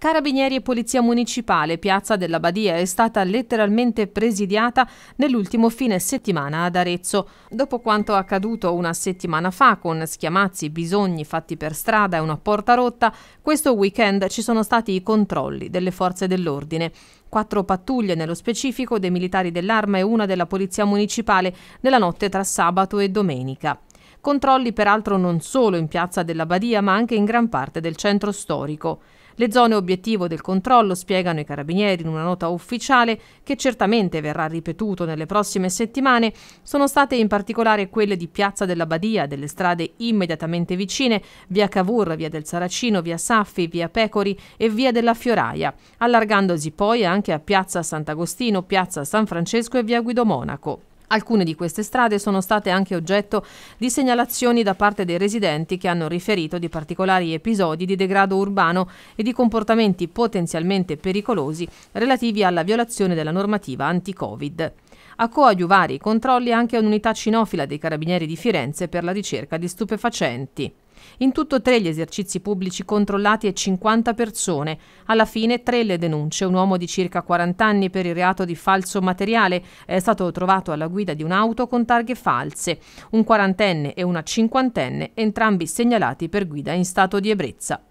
Carabinieri e Polizia Municipale, Piazza della Badia è stata letteralmente presidiata nell'ultimo fine settimana ad Arezzo. Dopo quanto accaduto una settimana fa con schiamazzi, bisogni fatti per strada e una porta rotta, questo weekend ci sono stati i controlli delle forze dell'ordine. Quattro pattuglie nello specifico dei militari dell'arma e una della Polizia Municipale nella notte tra sabato e domenica controlli peraltro non solo in piazza della Badia ma anche in gran parte del centro storico. Le zone obiettivo del controllo, spiegano i carabinieri in una nota ufficiale, che certamente verrà ripetuto nelle prossime settimane, sono state in particolare quelle di Piazza della Badia, delle strade immediatamente vicine, via Cavour, via del Saracino, via Saffi, via Pecori e via della Fioraia, allargandosi poi anche a Piazza Sant'Agostino, Piazza San Francesco e via Guido Monaco. Alcune di queste strade sono state anche oggetto di segnalazioni da parte dei residenti che hanno riferito di particolari episodi di degrado urbano e di comportamenti potenzialmente pericolosi relativi alla violazione della normativa anti-Covid. A coadiuvare i controlli anche un'unità cinofila dei Carabinieri di Firenze per la ricerca di stupefacenti. In tutto tre gli esercizi pubblici controllati e 50 persone. Alla fine tre le denunce. Un uomo di circa 40 anni per il reato di falso materiale è stato trovato alla guida di un'auto con targhe false. Un quarantenne e una cinquantenne entrambi segnalati per guida in stato di ebbrezza.